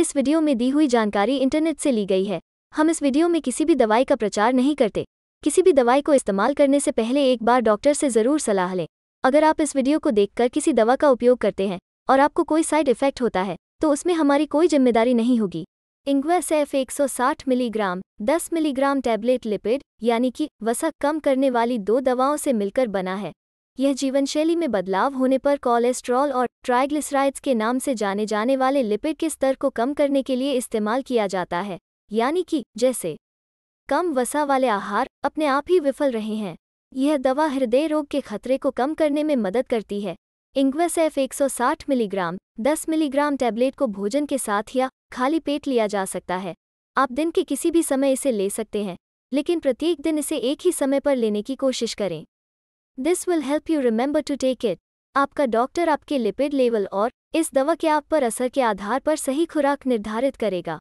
इस वीडियो में दी हुई जानकारी इंटरनेट से ली गई है हम इस वीडियो में किसी भी दवाई का प्रचार नहीं करते किसी भी दवाई को इस्तेमाल करने से पहले एक बार डॉक्टर से ज़रूर सलाह लें अगर आप इस वीडियो को देखकर किसी दवा का उपयोग करते हैं और आपको कोई साइड इफेक्ट होता है तो उसमें हमारी कोई जिम्मेदारी नहीं होगी इंग्वासेफ 160 मिलीग्राम 10 मिलीग्राम टैबलेट लिपिड यानी कि वसा कम करने वाली दो दवाओं से मिलकर बना है यह जीवनशैली में बदलाव होने पर कोलेस्ट्रॉल और ट्राइग्लिसराइड्स के नाम से जाने जाने वाले लिपिड के स्तर को कम करने के लिए इस्तेमाल किया जाता है यानी कि जैसे कम वसा वाले आहार अपने आप ही विफल रहे हैं यह दवा हृदय रोग के खतरे को कम करने में मदद करती है इंग्वेसेफ 160 मिलीग्राम 10 मिलीग्राम टैबलेट को भोजन के साथ या खाली पेट लिया जा सकता है आप दिन के किसी भी समय इसे ले सकते हैं लेकिन प्रत्येक दिन इसे एक ही समय पर लेने की कोशिश करें this will help you remember to take it आपका डॉक्टर आपके लिपिड लेवल और इस दवा के आप पर असर के आधार पर सही खुराक निर्धारित करेगा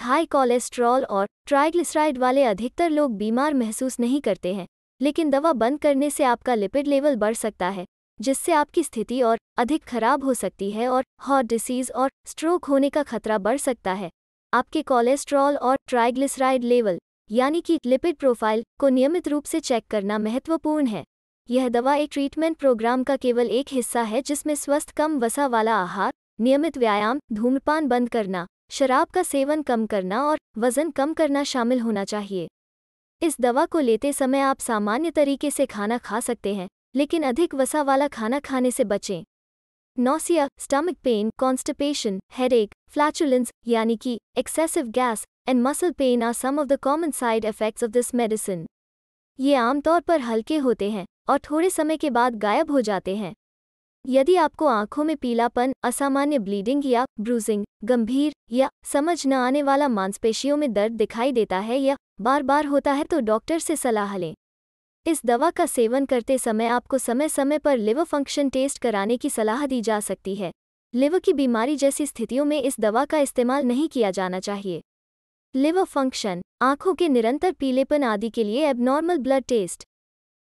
हाई कोलेस्ट्रॉल और ट्राइग्लिसराइड वाले अधिकतर लोग बीमार महसूस नहीं करते हैं लेकिन दवा बंद करने से आपका लिपिड लेवल बढ़ सकता है जिससे आपकी स्थिति और अधिक खराब हो सकती है और हॉट डिसीज और स्ट्रोक होने का खतरा बढ़ सकता है आपके कोलेस्ट्रॉल और ट्राइग्लिसराइड लेवल यानी कि लिपिड प्रोफाइल को नियमित रूप से चेक करना महत्वपूर्ण है यह दवा एक ट्रीटमेंट प्रोग्राम का केवल एक हिस्सा है जिसमें स्वस्थ कम वसा वाला आहार नियमित व्यायाम धूम्रपान बंद करना शराब का सेवन कम करना और वजन कम करना शामिल होना चाहिए इस दवा को लेते समय आप सामान्य तरीके से खाना खा सकते हैं लेकिन अधिक वसा वाला खाना खाने से बचें nausea stomach pain constipation headache flatulence यानी कि excessive gas and muscle pain are some of the common side effects of this medicine ये आमतौर पर हल्के होते हैं और थोड़े समय के बाद गायब हो जाते हैं यदि आपको आंखों में पीलापन असामान्य ब्लीडिंग या ब्रूजिंग गंभीर या समझ न आने वाला मांसपेशियों में दर्द दिखाई देता है या बार बार होता है तो डॉक्टर से सलाह लें इस दवा का सेवन करते समय आपको समय समय पर लिवर फंक्शन टेस्ट कराने की सलाह दी जा सकती है लिवर की बीमारी जैसी स्थितियों में इस दवा का इस्तेमाल नहीं किया जाना चाहिए लिवर फंक्शन आंखों के निरंतर पीलेपन आदि के लिए एबनॉर्मल ब्लड टेस्ट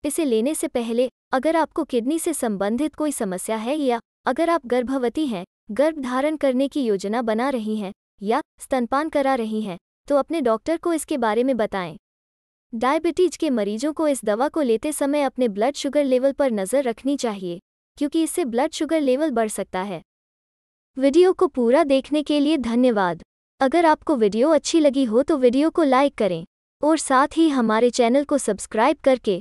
इसे लेने से पहले अगर आपको किडनी से संबंधित कोई समस्या है या अगर आप गर्भवती हैं गर्भ धारण करने की योजना बना रही हैं या स्तनपान करा रही हैं तो अपने डॉक्टर को इसके बारे में बताएं डायबिटीज के मरीजों को इस दवा को लेते समय अपने ब्लड शुगर लेवल पर नज़र रखनी चाहिए क्योंकि इससे ब्लड शुगर लेवल बढ़ सकता है वीडियो को पूरा देखने के लिए धन्यवाद अगर आपको वीडियो अच्छी लगी हो तो वीडियो को लाइक करें और साथ ही हमारे चैनल को सब्सक्राइब करके